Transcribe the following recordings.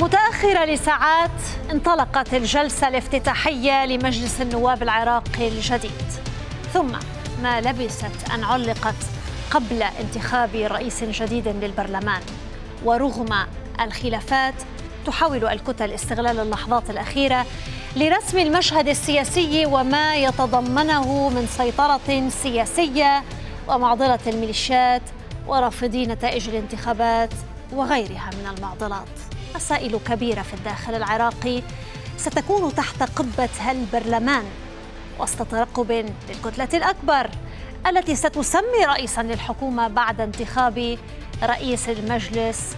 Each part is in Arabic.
متأخرة لساعات انطلقت الجلسة الافتتاحية لمجلس النواب العراقي الجديد ثم ما لبثت أن علقت قبل انتخاب رئيس جديد للبرلمان ورغم الخلافات تحاول الكتل استغلال اللحظات الأخيرة لرسم المشهد السياسي وما يتضمنه من سيطرة سياسية ومعضلة الميليشيات ورافضي نتائج الانتخابات وغيرها من المعضلات مسائل كبيرة في الداخل العراقي ستكون تحت قبة هالبرلمان وسط ترقب للكتلة الأكبر التي ستسمي رئيسا للحكومة بعد انتخاب رئيس المجلس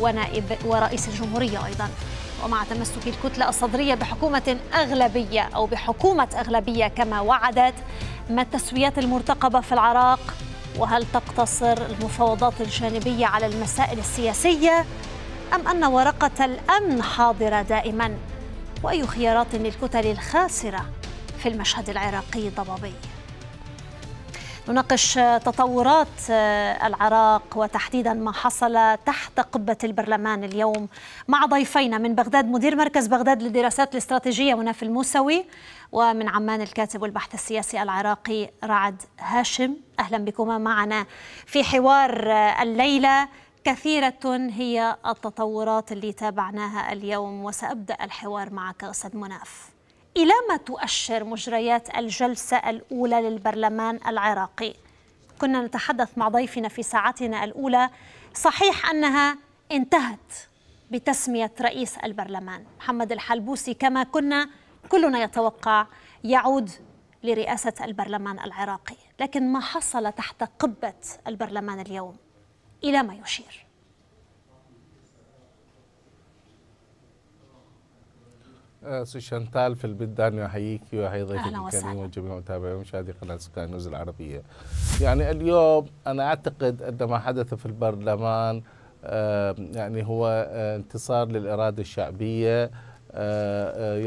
ونائب ورئيس الجمهورية أيضا ومع تمسك الكتلة الصدرية بحكومة أغلبية أو بحكومة أغلبية كما وعدت ما التسويات المرتقبة في العراق وهل تقتصر المفاوضات الجانبية على المسائل السياسية أم أن ورقة الأمن حاضرة دائما وأي خيارات للكتل الخاسرة في المشهد العراقي الضبابي؟ نناقش تطورات العراق وتحديدا ما حصل تحت قبة البرلمان اليوم مع ضيفينا من بغداد مدير مركز بغداد للدراسات الاستراتيجية مناف الموسوي ومن عمان الكاتب والبحث السياسي العراقي رعد هاشم أهلا بكما معنا في حوار الليلة كثيرة هي التطورات اللي تابعناها اليوم وسأبدأ الحوار معك أستاذ مناف إلى ما تؤشر مجريات الجلسة الأولى للبرلمان العراقي كنا نتحدث مع ضيفنا في ساعتنا الأولى صحيح أنها انتهت بتسمية رئيس البرلمان محمد الحلبوسي كما كنا كلنا يتوقع يعود لرئاسة البرلمان العراقي لكن ما حصل تحت قبة البرلمان اليوم إلى ما يشير آه، سي شانتال في البيت داني احييكي واحيي ضيفك الكريم وجميع متابعي ومشاهدي قناه سكاي نيوز العربيه. يعني اليوم انا اعتقد ان ما حدث في البرلمان آه، يعني هو آه، انتصار للاراده الشعبيه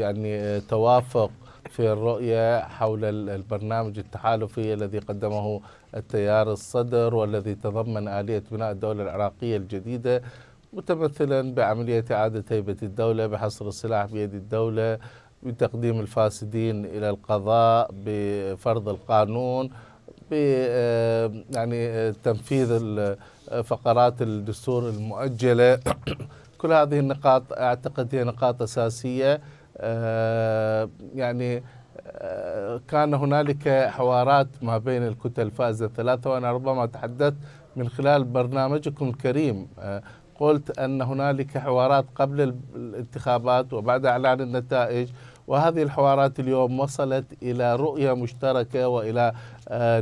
يعني توافق في الرؤية حول البرنامج التحالفي الذي قدمه التيار الصدر والذي تضمن آلية بناء الدولة العراقية الجديدة متمثلا بعملية إعادة هيبة الدولة بحصر السلاح بيد الدولة بتقديم الفاسدين إلى القضاء بفرض القانون ب آه، يعني آه، تنفيذ آه، فقرات الدستور المؤجله كل هذه النقاط اعتقد هي نقاط اساسيه آه، يعني آه، كان هنالك حوارات ما بين الكتل فازة الثلاثه وأنا ربما تحدثت من خلال برنامجكم الكريم آه، قلت أن هنالك حوارات قبل الانتخابات وبعد إعلان النتائج وهذه الحوارات اليوم وصلت إلى رؤية مشتركة وإلى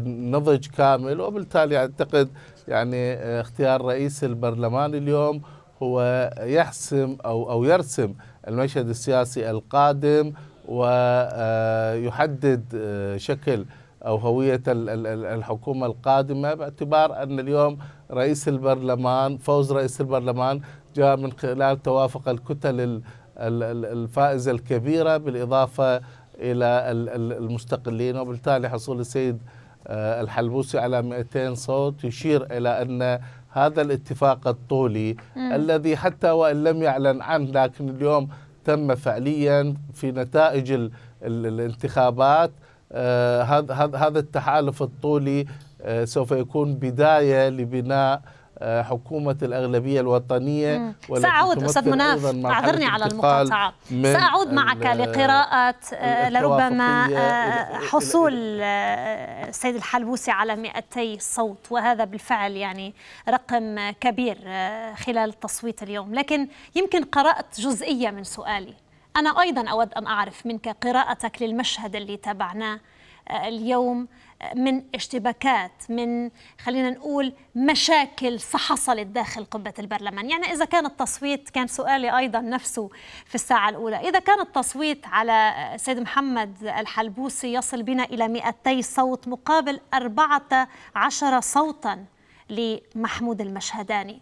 نضج كامل وبالتالي أعتقد يعني اختيار رئيس البرلمان اليوم هو يحسم أو, أو يرسم المشهد السياسي القادم ويحدد آه، شكل أو هوية الحكومة القادمة باعتبار أن اليوم رئيس البرلمان فوز رئيس البرلمان جاء من خلال توافق الكتل الفائزة الكبيرة بالإضافة إلى المستقلين وبالتالي حصول السيد آه، الحلبوسي على 200 صوت يشير إلى أن هذا الاتفاق الطولي مم. الذي حتى وان لم يعلن عنه لكن اليوم تم فعليا في نتائج الـ الـ الانتخابات هذا آه هذا التحالف الطولي آه سوف يكون بدايه لبناء آه، حكومة الأغلبية الوطنية سأعود أستاذ مناف أعذرني على المقاطعة سأعود معك لقراءة آه، لربما حصول آه، السيد الحلبوسي على 200 صوت وهذا بالفعل يعني رقم كبير خلال التصويت اليوم لكن يمكن قرأت جزئية من سؤالي أنا أيضا أود أن أعرف منك قراءتك للمشهد اللي تابعناه اليوم من اشتباكات من خلينا نقول مشاكل حصلت داخل قبة البرلمان يعني إذا كان التصويت كان سؤالي أيضا نفسه في الساعة الأولى إذا كان التصويت على سيد محمد الحلبوسي يصل بنا إلى 200 صوت مقابل 14 صوتا لمحمود المشهداني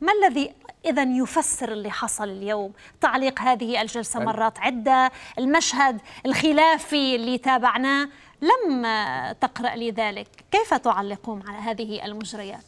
ما الذي إذا يفسر اللي حصل اليوم تعليق هذه الجلسة مرات عدة المشهد الخلافي اللي تابعناه لم تقرأ لي ذلك كيف تعلقون على هذه المجريات؟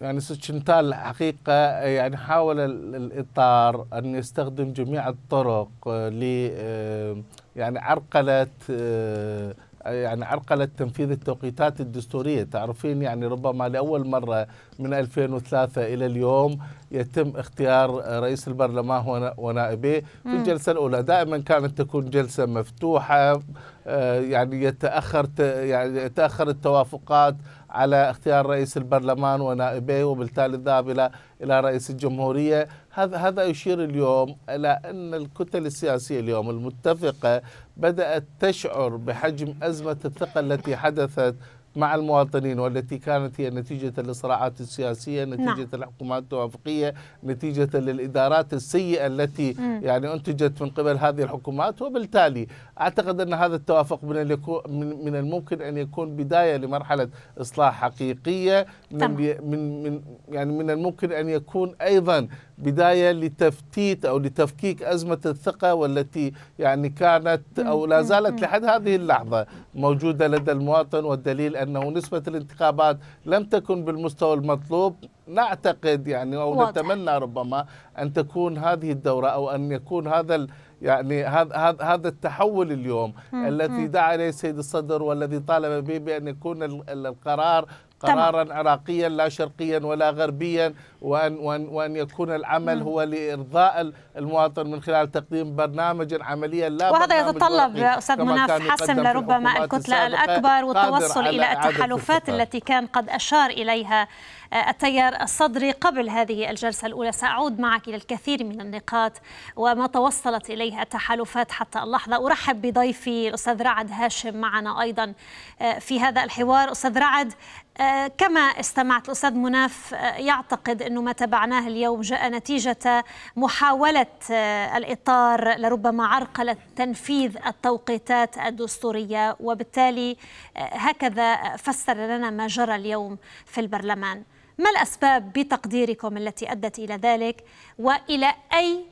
يعني سوتشنتال حقيقة يعني حاول الإطار أن يستخدم جميع الطرق آه، ل آه، يعني عرقلة آه، يعني عرقلت تنفيذ التوقيتات الدستورية تعرفين يعني ربما لأول مرة من 2003 إلى اليوم يتم اختيار رئيس البرلمان ونائبيه في الجلسة الأولى دائما كانت تكون جلسة مفتوحة آه، يعني يتأخر يعني يتأخر التوافقات على اختيار رئيس البرلمان ونائبيه وبالتالي الذهاب الى الى رئيس الجمهوريه هذا هذا يشير اليوم الى ان الكتل السياسيه اليوم المتفقه بدات تشعر بحجم ازمه الثقه التي حدثت مع المواطنين والتي كانت هي نتيجة للصراعات السياسية نعم. نتيجة نعم. الحكومات التوافقية نتيجة للإدارات السيئة التي م. يعني أنتجت من قبل هذه الحكومات وبالتالي أعتقد أن هذا التوافق من, من الممكن أن يكون بداية لمرحلة إصلاح حقيقية من, من, من يعني من الممكن أن يكون أيضا بداية لتفتيت أو لتفكيك أزمة الثقة والتي يعني كانت أو لا زالت لحد هذه اللحظة موجودة لدى المواطن والدليل بأنه نسبة الانتخابات لم تكن بالمستوى المطلوب نعتقد يعني أو نتمنى ربما أن تكون هذه الدورة أو أن يكون هذا يعني هذا هذا التحول اليوم الذي دعا اليه السيد الصدر والذي طالب به بان يكون القرار قرارا تمام. عراقيا لا شرقيا ولا غربيا وأن, وأن, وأن يكون العمل مم. هو لإرضاء المواطن من خلال تقديم برنامج عمليا لا وهذا يتطلب أستاذ مناف حسم لربما الكتلة الأكبر والتوصل إلى التحالفات التي كان قد أشار إليها آه، التيار الصدري قبل هذه الجلسة الأولى سأعود معك إلى الكثير من النقاط وما توصلت إليه التحالفات حتى اللحظة أرحب بضيفي الأستاذ رعد هاشم معنا أيضا آه، في هذا الحوار أستاذ رعد آه، كما استمعت الأستاذ مناف آه، يعتقد أنه ما تبعناه اليوم جاء نتيجة محاولة آه، الإطار لربما عرقلة تنفيذ التوقيتات الدستورية وبالتالي هكذا فسر لنا ما جرى اليوم في البرلمان ما الأسباب بتقديركم التي أدت إلى ذلك وإلى أي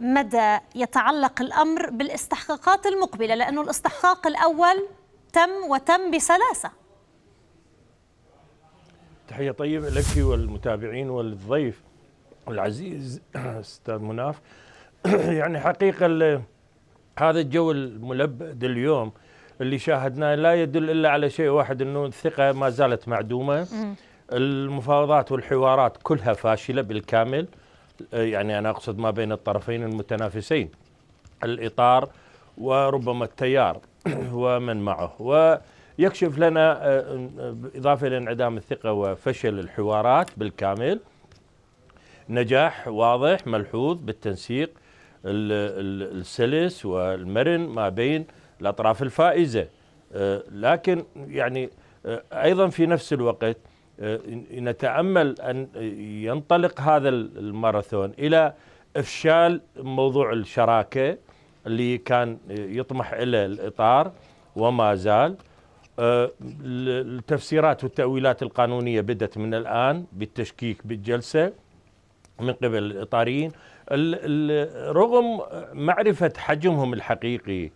مدى يتعلق الأمر بالاستحقاقات المقبلة لأن الاستحقاق الأول تم وتم بسلاسة تحية طيبة لك والمتابعين والضيف العزيز استاذ مناف يعني حقيقة هذا الجو الملبد اليوم اللي شاهدناه لا يدل الا على شيء واحد انه الثقة ما زالت معدومة المفاوضات والحوارات كلها فاشلة بالكامل يعني انا اقصد ما بين الطرفين المتنافسين الاطار وربما التيار ومن معه و يكشف لنا آه، آه، إضافة لانعدام الثقة وفشل الحوارات بالكامل نجاح واضح ملحوظ بالتنسيق السلس والمرن ما بين الأطراف الفائزة آه، لكن يعني أيضا في نفس الوقت نتأمل أن ينطلق هذا الماراثون إلى إفشال موضوع الشراكة اللي كان يطمح إلى الإطار وما زال آه، التفسيرات والتأويلات القانونية بدت من الآن بالتشكيك بالجلسة من قبل الإطاريين رغم معرفة حجمهم الحقيقي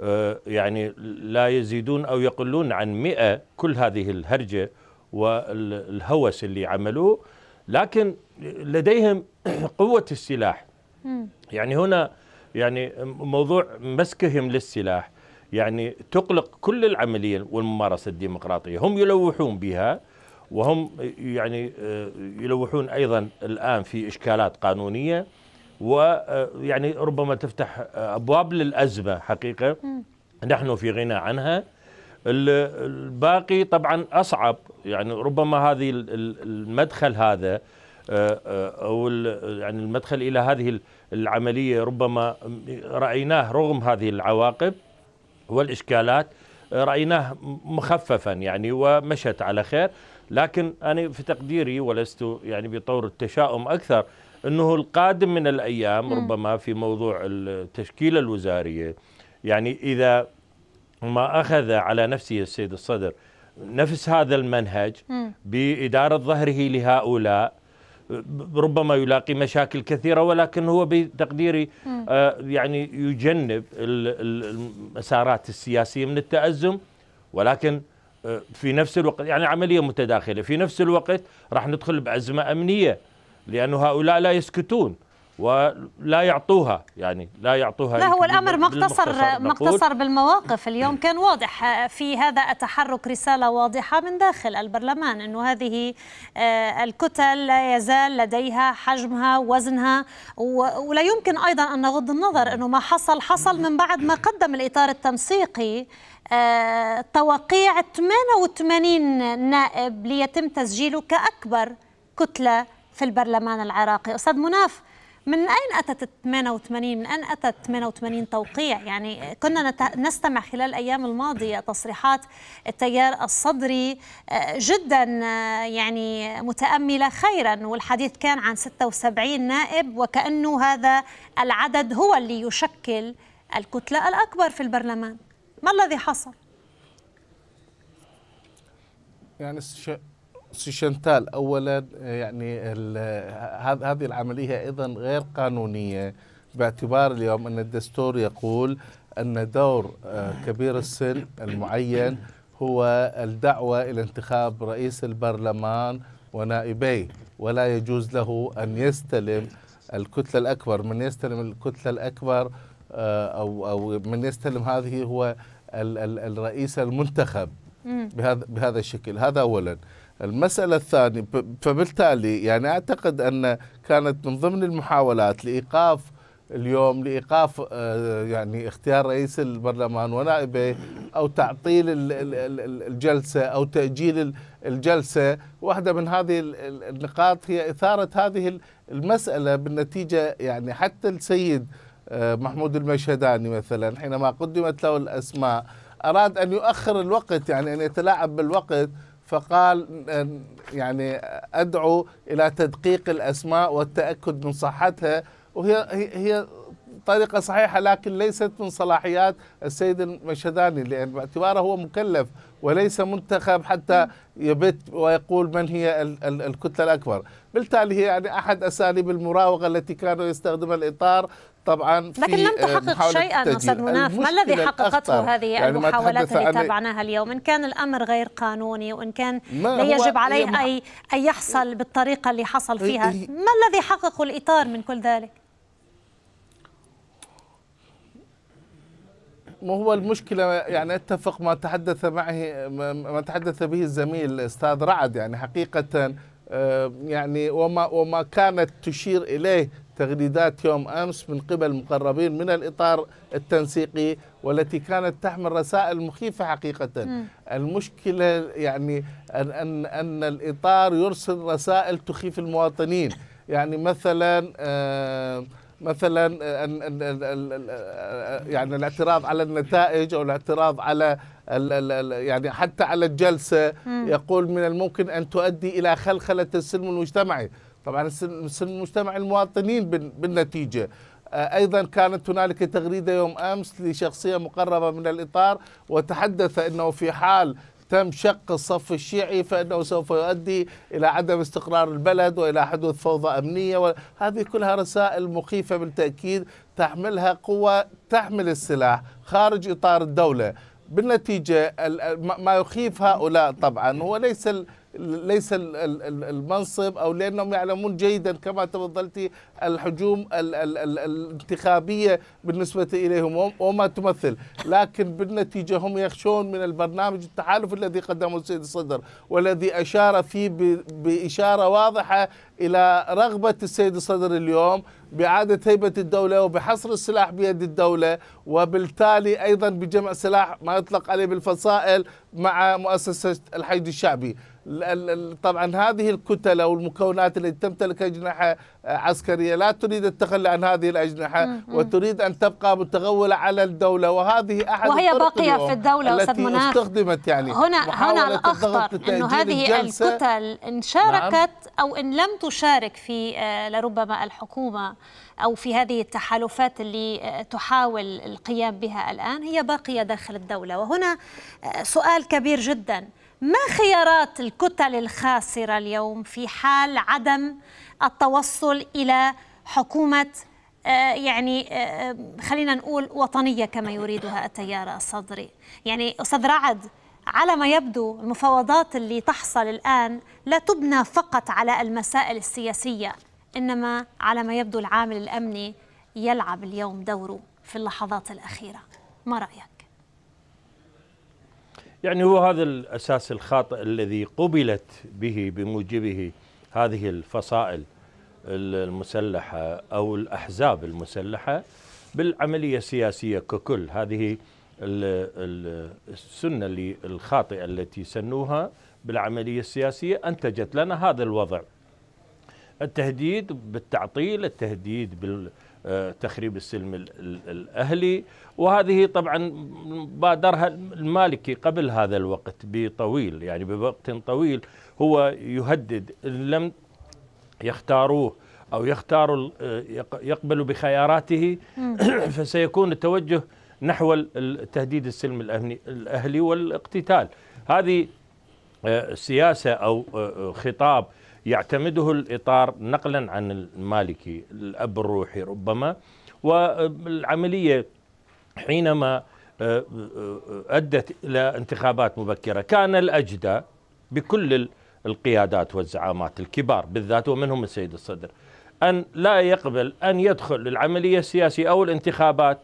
آه، يعني لا يزيدون أو يقلون عن مئة كل هذه الهرجة والهوس اللي عملوه لكن لديهم قوة السلاح يعني هنا يعني موضوع مسكهم للسلاح يعني تقلق كل العملية والممارسة الديمقراطية هم يلوحون بها وهم يعني آه، يلوحون أيضا الآن في إشكالات قانونية ويعني آه، ربما تفتح أبواب للأزمة حقيقة نحن في غنى عنها الباقي طبعا أصعب يعني ربما هذه المدخل هذا آه، او يعني المدخل الى هذه العمليه ربما رايناه رغم هذه العواقب والإشكالات آه، رأيناه مخففا يعني ومشت على خير لكن أنا في تقديري ولست يعني بطور التشاؤم أكثر أنه القادم من الأيام ربما في موضوع التشكيلة الوزارية يعني إذا ما أخذ على نفسه السيد الصدر نفس هذا المنهج بإدارة ظهره لهؤلاء ربما يلاقي مشاكل كثيره ولكن هو بتقديري آه، يعني يجنب المسارات السياسيه من التازم ولكن آه، في نفس الوقت يعني عمليه متداخله في نفس الوقت راح ندخل بازمه امنيه لأن هؤلاء لا يسكتون ولا يعطوها يعني لا يعطوها لا هو الامر ما اقتصر ما اقتصر بالمواقف اليوم كان واضح آه، في هذا التحرك رساله واضحه من داخل البرلمان انه هذه آه، الكتل لا يزال لديها حجمها وزنها ولا يمكن ايضا ان نغض النظر انه ما حصل حصل من بعد ما قدم الاطار التنسيقي آه، توقيع 88 نائب ليتم تسجيله كاكبر كتله في البرلمان العراقي استاذ مناف من أين أتت ال 88 من أين أتت 88 توقيع يعني كنا نت... نستمع خلال الأيام الماضية تصريحات التيار الصدري آه، جدا آه، يعني متأملة خيرا والحديث كان عن 76 نائب وكأنه هذا العدد هو اللي يشكل الكتلة الأكبر في البرلمان ما الذي حصل؟ يعني الشيء شنتال اولا آه، يعني آه، هذه العمليه ايضا غير قانونيه باعتبار اليوم ان الدستور يقول ان دور آه، كبير السن المعين هو الدعوه الى انتخاب رئيس البرلمان ونائبيه ولا يجوز له ان يستلم الكتله الاكبر من يستلم الكتله الاكبر او او من يستلم هذه هو الرئيس المنتخب بهذا بهذا الشكل هذا اولا المسألة الثانية فبالتالي يعني أعتقد أن كانت من ضمن المحاولات لإيقاف اليوم لإيقاف آه، يعني اختيار رئيس البرلمان ونائبه أو تعطيل الجلسة أو تأجيل الجلسة واحدة من هذه النقاط هي إثارة هذه المسألة بالنتيجة يعني حتى السيد آه، محمود المشهداني مثلا حينما قدمت له الأسماء أراد أن يؤخر الوقت يعني أن يتلاعب بالوقت فقال يعني أدعو إلى تدقيق الأسماء والتأكد من صحتها وهي هي طريقة صحيحة لكن ليست من صلاحيات السيد المشهداني لأن باعتباره هو مكلف وليس منتخب حتى يبت ويقول من هي الكتلة الأكبر بالتالي هي يعني أحد أساليب المراوغة التي كانوا يستخدمها الإطار طبعا في لكن لم آه، تحقق شيئا استاذ مناف ما الذي حققته هذه يعني المحاولات التي تابعناها اليوم ان كان الامر غير قانوني وان كان لا يجب عليه اي ان يحصل بالطريقه اللي حصل فيها ما الذي حققه الاطار من كل ذلك ما هو المشكلة يعني اتفق ما تحدث معه ما تحدث به الزميل الاستاذ رعد يعني حقيقة آه، يعني وما وما كانت تشير اليه تغريدات يوم أمس من قبل مقربين من الإطار التنسيقي والتي كانت تحمل رسائل مخيفة حقيقة م. المشكلة يعني أن, أن, أن الإطار يرسل رسائل تخيف المواطنين يعني مثلا آه مثلا آه، يعني الاعتراض على النتائج او الاعتراض على يعني حتى على الجلسه يقول من الممكن ان تؤدي الى خلخله السلم المجتمعي طبعا مجتمع المواطنين بالنتيجه آه، ايضا كانت هنالك تغريده يوم امس لشخصيه مقربه من الاطار وتحدث انه في حال تم شق الصف الشيعي فانه سوف يؤدي الى عدم استقرار البلد والى حدوث فوضى امنيه وهذه كلها رسائل مخيفه بالتاكيد تحملها قوة تحمل السلاح خارج اطار الدوله بالنتيجه ما يخيف هؤلاء طبعا هو ليس ليس المنصب او لانهم يعلمون جيدا كما تفضلتي الحجوم الانتخابيه بالنسبه اليهم وما تمثل، لكن بالنتيجه هم يخشون من البرنامج التحالف الذي قدمه السيد الصدر والذي اشار فيه باشاره واضحه إلى رغبة السيد الصدر اليوم بإعادة هيبة الدولة وبحصر السلاح بيد الدولة وبالتالي أيضا بجمع سلاح ما يطلق عليه بالفصائل مع مؤسسة الحيد الشعبي طبعا هذه الكتلة والمكونات التي تمتلك أجنحة عسكرية لا تريد التخلي عن هذه الأجنحة وتريد أن تبقى متغولة على الدولة وهذه أحد وهي باقية في الدولة التي استخدمت يعني هنا هنا الأخطر أنه هذه الكتل إن شاركت نعم. أو إن لم تشارك في آه، لربما الحكومة أو في هذه التحالفات اللي آه، تحاول القيام بها الآن هي باقية داخل الدولة وهنا آه، سؤال كبير جدا ما خيارات الكتل الخاسرة اليوم في حال عدم التوصل إلى حكومة يعني خلينا نقول وطنية كما يريدها التيار الصدري يعني أستاذ رعد على ما يبدو المفاوضات اللي تحصل الآن لا تبنى فقط على المسائل السياسية إنما على ما يبدو العامل الأمني يلعب اليوم دوره في اللحظات الأخيرة ما رأيك؟ يعني هو هذا الأساس الخاطئ الذي قبلت به بموجبه هذه الفصائل المسلحة أو الأحزاب المسلحة بالعملية السياسية ككل هذه السنة الخاطئة التي سنوها بالعملية السياسية أنتجت لنا هذا الوضع التهديد بالتعطيل التهديد بالتخريب آه، السلم الأهلي وهذه طبعا بادرها المالكي قبل هذا الوقت بطويل يعني بوقت طويل هو يهدد إن لم يختاروه أو يختاروا آه، يقبلوا بخياراته فسيكون التوجه نحو التهديد السلم الأهلي والاقتتال هذه آه، سياسة أو آه، آه، خطاب يعتمده الإطار نقلا عن المالكي الأب الروحي ربما والعملية حينما أدت إلى انتخابات مبكرة كان الأجدى بكل القيادات والزعامات الكبار بالذات ومنهم السيد الصدر أن لا يقبل أن يدخل العملية السياسية أو الانتخابات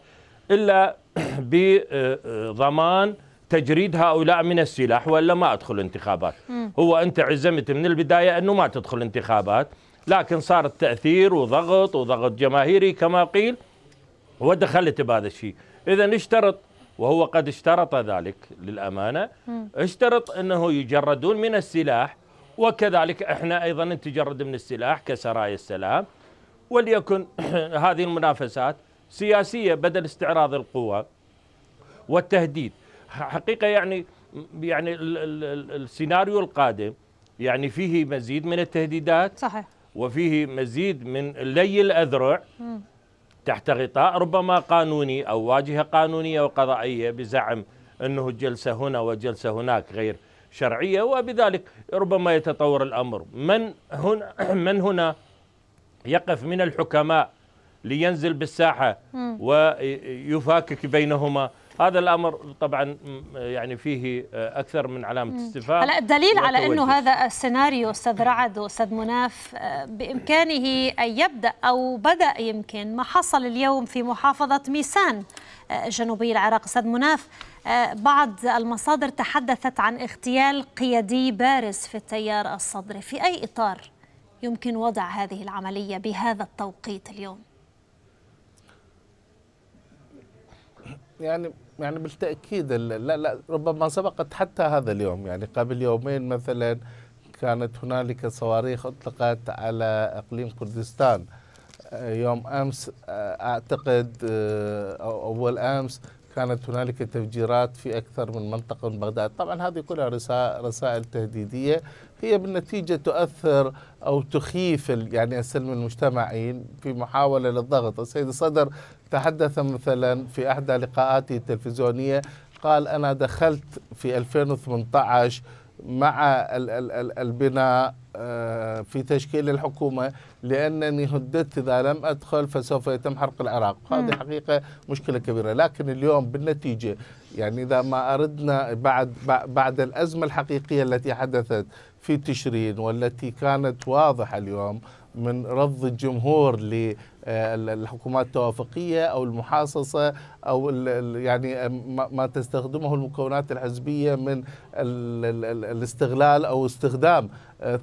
إلا بضمان تجريد هؤلاء من السلاح ولا ما ادخل انتخابات هو انت عزمت من البدايه انه ما تدخل انتخابات لكن صار التاثير وضغط وضغط جماهيري كما قيل ودخلت بهذا الشيء اذا اشترط وهو قد اشترط ذلك للامانه اشترط انه يجردون من السلاح وكذلك احنا ايضا نتجرد من السلاح كسرايا السلام وليكن هذه المنافسات سياسية بدل استعراض القوة والتهديد حقيقة يعني يعني السيناريو القادم يعني فيه مزيد من التهديدات صحيح وفيه مزيد من لي الأذرع م. تحت غطاء ربما قانوني أو واجهة قانونية وقضائية بزعم أنه جلسة هنا وجلسة هناك غير شرعية وبذلك ربما يتطور الأمر من هنا, من هنا يقف من الحكماء لينزل بالساحه ويفاكك بينهما هذا الامر طبعا يعني فيه آه، اكثر من علامه استفهام هلا الدليل على انه هذا السيناريو استاذ رعد واستاذ مناف آه، بامكانه ان يبدا او بدا يمكن ما حصل اليوم في محافظه ميسان آه، جنوبي العراق استاذ مناف بعض المصادر تحدثت عن اغتيال قيادي بارز في التيار الصدري في اي اطار يمكن وضع هذه العمليه بهذا التوقيت اليوم يعني يعني بالتاكيد لا لا ربما سبقت حتى هذا اليوم يعني قبل يومين مثلا كانت هنالك صواريخ اطلقت على اقليم كردستان يوم امس اعتقد اول امس كانت هنالك تفجيرات في أكثر من منطقة من بغداد طبعا هذه كلها رسائل, رسائل تهديدية هي بالنتيجة تؤثر أو تخيف يعني السلم المجتمعي في محاولة للضغط السيد الصدر تحدث مثلا في أحدى لقاءاته التلفزيونية قال أنا دخلت في 2018 مع البناء آه، في تشكيل الحكومة لأنني هددت إذا لم أدخل فسوف يتم حرق العراق هذه حقيقة مشكلة كبيرة لكن اليوم بالنتيجة يعني إذا ما أردنا بعد, بعد الأزمة الحقيقية التي حدثت في تشرين والتي كانت واضحة اليوم من رفض الجمهور للحكومات آه، التوافقية أو المحاصصة أو يعني ما تستخدمه المكونات الحزبية من الاستغلال أو استخدام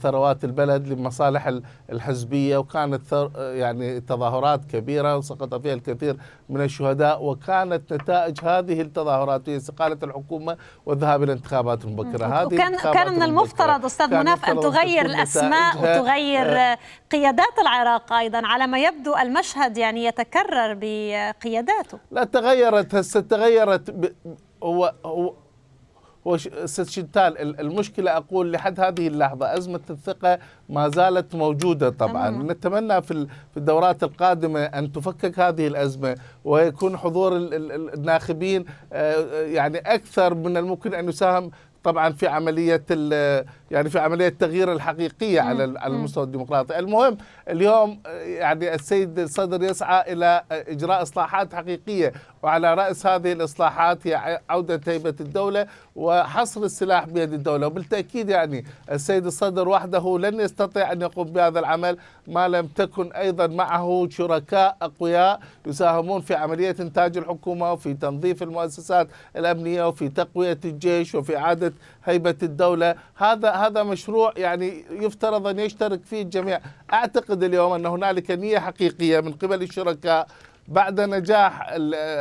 ثروات البلد لمصالح الحزبيه وكانت يعني تظاهرات كبيره وسقط فيها الكثير من الشهداء وكانت نتائج هذه التظاهرات هي استقاله الحكومه والذهاب الى انتخابات مبكره هذه كان كان من المفترض استاذ مناف ان تغير الاسماء وتغير آه، قيادات العراق ايضا على ما يبدو المشهد يعني يتكرر بقياداته لا تغيرت هسه تغيرت هو هو وست شنتال المشكلة أقول لحد هذه اللحظة أزمة الثقة ما زالت موجودة طبعا أم. نتمنى في الدورات القادمة أن تفكك هذه الأزمة ويكون حضور الناخبين آه، آه، يعني أكثر من الممكن أن يساهم طبعا في عملية يعني في عمليه تغيير الحقيقيه على على المستوى الديمقراطي المهم اليوم آه، يعني السيد الصدر يسعى الى آه، اجراء اصلاحات حقيقيه وعلى راس هذه الاصلاحات هي عوده هيبه الدوله وحصر السلاح بيد الدوله وبالتاكيد يعني السيد الصدر وحده لن يستطيع ان يقوم بهذا العمل ما لم تكن ايضا معه شركاء اقوياء يساهمون في عمليه انتاج الحكومه وفي تنظيف المؤسسات الامنيه وفي تقويه الجيش وفي اعاده هيبه الدوله هذا هذا مشروع يعني يفترض ان يشترك فيه الجميع اعتقد اليوم ان هنالك نيه حقيقيه من قبل الشركاء بعد نجاح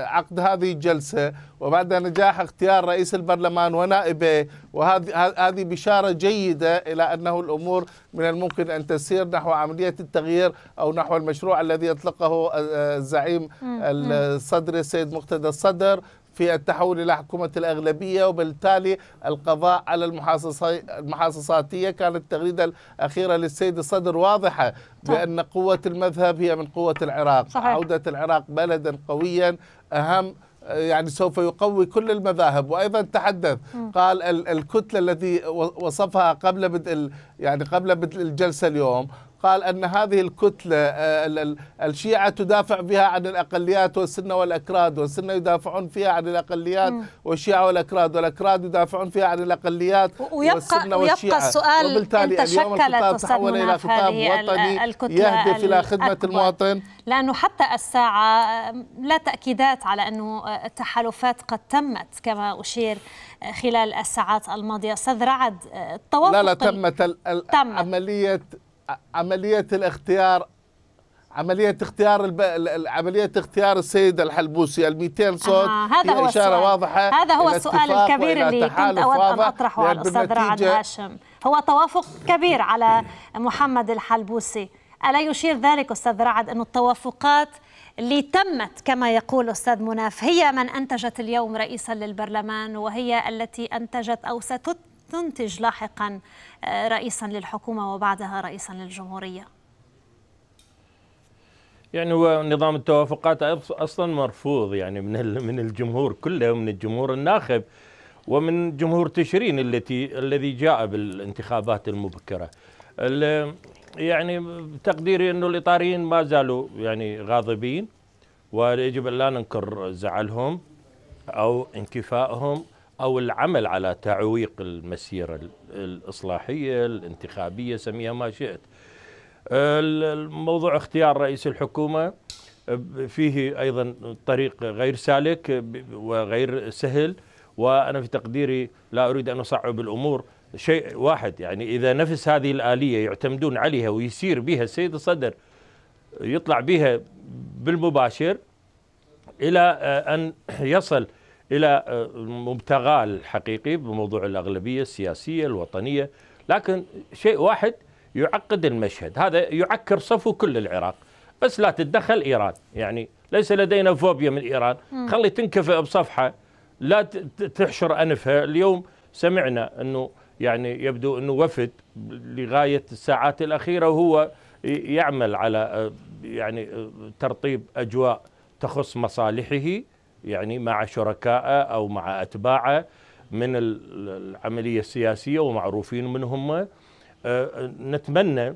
عقد هذه الجلسة وبعد نجاح اختيار رئيس البرلمان ونائبه وهذه هذه بشارة جيدة إلى أنه الأمور من الممكن أن تسير نحو عملية التغيير أو نحو المشروع الذي أطلقه الزعيم الصدر السيد مقتدى الصدر في التحول إلى حكومة الأغلبية وبالتالي القضاء على المحاصصاتية كانت التغريدة الأخيرة للسيد الصدر واضحة بأن قوة المذهب هي من قوة العراق صحيح. عودة العراق بلدا قويا أهم يعني سوف يقوي كل المذاهب وايضا تحدث قال الكتله التي وصفها قبل بدء يعني قبل بدء الجلسه اليوم قال أن هذه الكتلة آه، الشيعة تدافع بها عن الأقليات والسنة والأكراد والسنة يدافعون فيها عن الأقليات والشيعة والأكراد والأكراد يدافعون فيها عن الأقليات والسنة والشيعة ويبقى السؤال وبالتالي اليوم الخطاب تحول إلى خطاب وطني يهدف إلى خدمة الأكبر. المواطن لأنه حتى الساعة آه، لا تأكيدات على أنه آه، التحالفات قد تمت كما أشير خلال الساعات الماضية أستاذ رعد التوافق لا لا تمت, تمت. عملية عملية الاختيار عملية اختيار الب... عملية اختيار السيد الحلبوسي ال 200 آه، صوت آه هذا هو إشارة السؤال. واضحة هذا هو السؤال الكبير اللي كنت أود أن أطرحه على الأستاذ رعد هاشم هو توافق كبير على محمد الحلبوسي ألا يشير ذلك أستاذ رعد أن التوافقات اللي تمت كما يقول أستاذ مناف هي من أنتجت اليوم رئيسا للبرلمان وهي التي أنتجت أو ستت تنتج لاحقا آه، رئيسا للحكومة وبعدها رئيسا للجمهورية يعني هو نظام التوافقات اصلا مرفوض يعني من من الجمهور كله ومن الجمهور الناخب ومن جمهور تشرين التي الذي جاء بالانتخابات المبكره يعني تقديري انه الايطاليين ما زالوا يعني غاضبين ويجب ان لا ننكر زعلهم او انكفائهم او العمل على تعويق المسيره الاصلاحيه الانتخابيه سميها ما شئت الموضوع اختيار رئيس الحكومه فيه ايضا طريق غير سالك وغير سهل وانا في تقديري لا اريد ان اصعب الامور شيء واحد يعني اذا نفس هذه الاليه يعتمدون عليها ويسير بها السيد الصدر يطلع بها بالمباشر الى ان يصل الى آه، مبتغاه الحقيقي بموضوع الاغلبيه السياسيه الوطنيه لكن شيء واحد يعقد المشهد هذا يعكر صفو كل العراق بس لا تتدخل ايران يعني ليس لدينا فوبيا من ايران خلي تنكفئ بصفحه لا تحشر انفها اليوم سمعنا انه يعني يبدو انه وفد لغايه الساعات الاخيره وهو يعمل على آه، يعني آه، ترطيب اجواء تخص مصالحه يعني مع شركائه أو مع أتباعه من العملية السياسية ومعروفين من هم آه، نتمنى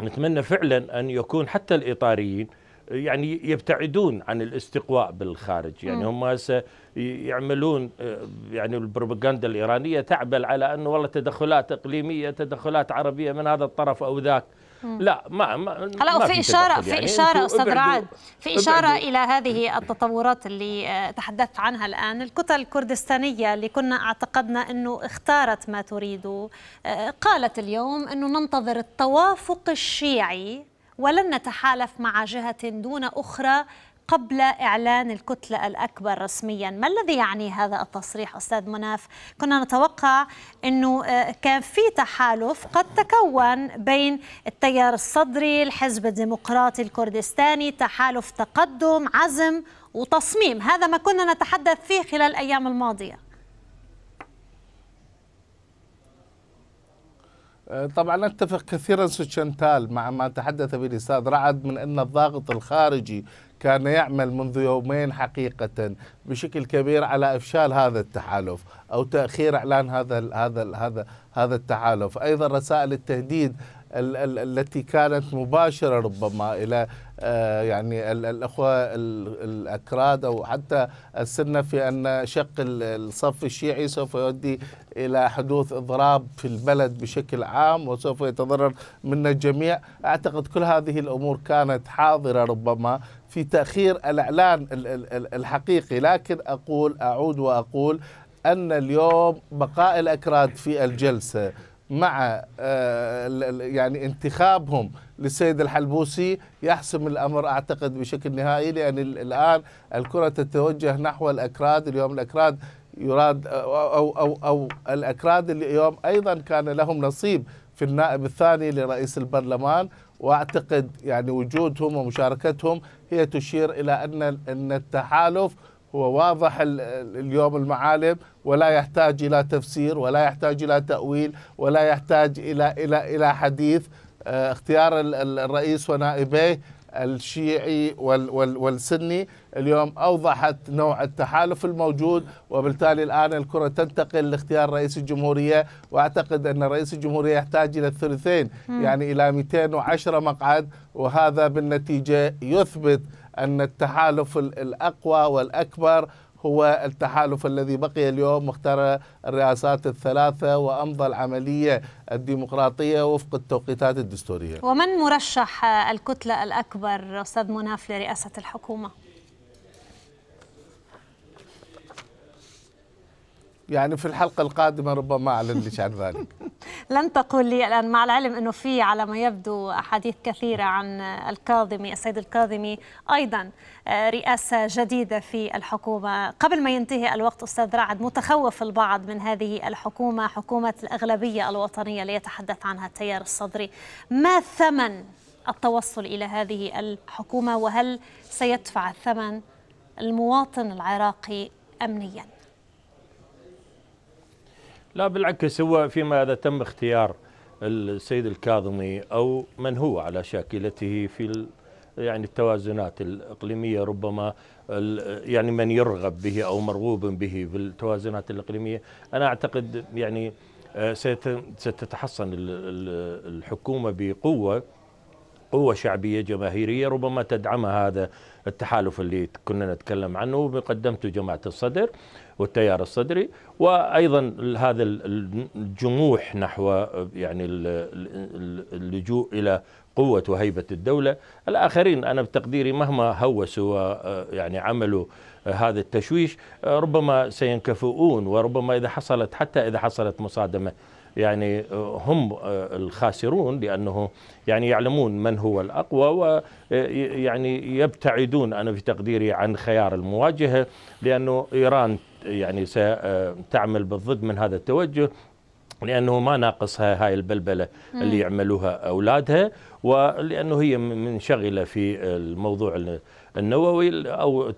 نتمنى فعلا أن يكون حتى الإطاريين آه، يعني يبتعدون عن الاستقواء بالخارج يعني هم هسه يعملون آه، يعني البروباغندا الايرانيه تعبل على انه والله تدخلات اقليميه تدخلات عربيه من هذا الطرف او ذاك لا ما, ما هلا وفي اشاره في يعني اشاره استاذ رعد في اشاره الى هذه التطورات اللي آه، تحدثت عنها الان الكتل الكردستانيه اللي كنا اعتقدنا انه اختارت ما تريده آه، قالت اليوم انه ننتظر التوافق الشيعي ولن نتحالف مع جهه دون اخرى قبل إعلان الكتلة الأكبر رسميا ما الذي يعني هذا التصريح أستاذ مناف كنا نتوقع أنه آه، كان في تحالف قد تكون بين التيار الصدري الحزب الديمقراطي الكردستاني تحالف تقدم عزم وتصميم هذا ما كنا نتحدث فيه خلال الأيام الماضية آه، طبعا اتفق كثيرا سوشنتال مع ما تحدث به الاستاذ رعد من ان الضاغط الخارجي كان يعمل منذ يومين حقيقة بشكل كبير على إفشال هذا التحالف أو تأخير إعلان هذا ال هذا ال هذا هذا التحالف أيضا رسائل التهديد التي كانت مباشرة ربما إلى آه، يعني الأخوة الأكراد أو حتى السنة في أن شق الصف الشيعي سوف يؤدي إلى حدوث إضراب في البلد بشكل عام وسوف يتضرر منا الجميع أعتقد كل هذه الأمور كانت حاضرة ربما في تأخير الإعلان الحقيقي لكن أقول أعود وأقول أن اليوم بقاء الأكراد في الجلسة مع آه، يعني انتخابهم للسيد الحلبوسي يحسم الامر اعتقد بشكل نهائي لان الان الكره تتوجه نحو الاكراد اليوم الاكراد يراد او او او الاكراد اليوم ايضا كان لهم نصيب في النائب الثاني لرئيس البرلمان واعتقد يعني وجودهم ومشاركتهم هي تشير الى ان ان التحالف هو واضح اليوم المعالم ولا يحتاج الى تفسير ولا يحتاج الى تاويل ولا يحتاج الى الى الى حديث آه، اختيار الرئيس ونائبيه الشيعي والسني اليوم أوضحت نوع التحالف الموجود وبالتالي الآن الكرة تنتقل لاختيار رئيس الجمهورية وأعتقد أن رئيس الجمهورية يحتاج إلى الثلثين يعني إلى 210 مقعد وهذا بالنتيجة يثبت أن التحالف الأقوى والأكبر هو التحالف الذي بقي اليوم واختار الرئاسات الثلاثة وأمضى العملية الديمقراطية وفق التوقيتات الدستورية ومن مرشح الكتلة الأكبر أستاذ مناف لرئاسة الحكومة؟ يعني في الحلقة القادمة ربما أعلن لك عن ذلك لن تقول لي الآن مع العلم أنه في على ما يبدو أحاديث كثيرة عن الكاظمي السيد الكاظمي أيضا آه، رئاسة جديدة في الحكومة قبل ما ينتهي الوقت أستاذ رعد متخوف البعض من هذه الحكومة حكومة الأغلبية الوطنية اللي يتحدث عنها التيار الصدري ما ثمن التوصل إلى هذه الحكومة وهل سيدفع الثمن المواطن العراقي أمنياً لا بالعكس هو فيما إذا تم اختيار السيد الكاظمي أو من هو على شاكلته في يعني التوازنات الإقليمية ربما يعني من يرغب به أو مرغوب به في التوازنات الإقليمية أنا أعتقد يعني آه، ستتحصن الحكومة بقوة قوة شعبية جماهيرية ربما تدعمها هذا التحالف اللي كنا نتكلم عنه وقدمته جماعة الصدر والتيار الصدري وأيضا هذا الجموح نحو يعني اللجوء إلى قوة وهيبة الدولة الآخرين أنا بتقديري مهما هوسوا يعني عملوا هذا التشويش ربما سينكفؤون وربما إذا حصلت حتى إذا حصلت مصادمة يعني آه، هم آه، الخاسرون لانه يعني يعلمون من هو الاقوى ويعني آه، يبتعدون انا في تقديري عن خيار المواجهه لانه ايران يعني ستعمل بالضد من هذا التوجه لانه ما ناقصها هاي البلبله مم. اللي يعملوها اولادها ولانه هي منشغله في الموضوع النووي أو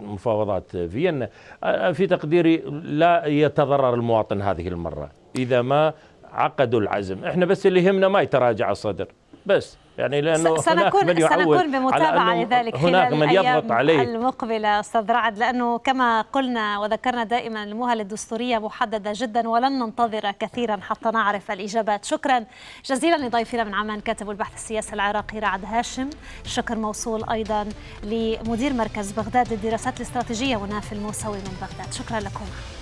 مفاوضات فيينا آه، في تقديري لا يتضرر المواطن هذه المرة إذا ما عقدوا العزم احنا بس اللي يهمنا ما يتراجع الصدر بس يعني لانه سنكون من سنكون بمتابعه لذلك هناك من يضغط عليه المقبله استاذ رعد لانه كما قلنا وذكرنا دائما المهل الدستوريه محدده جدا ولن ننتظر كثيرا حتى نعرف الاجابات شكرا جزيلا لضيفنا من عمان كاتب البحث السياسي العراقي رعد هاشم الشكر موصول ايضا لمدير مركز بغداد للدراسات الاستراتيجيه ونافل الموسوي من بغداد شكرا لكم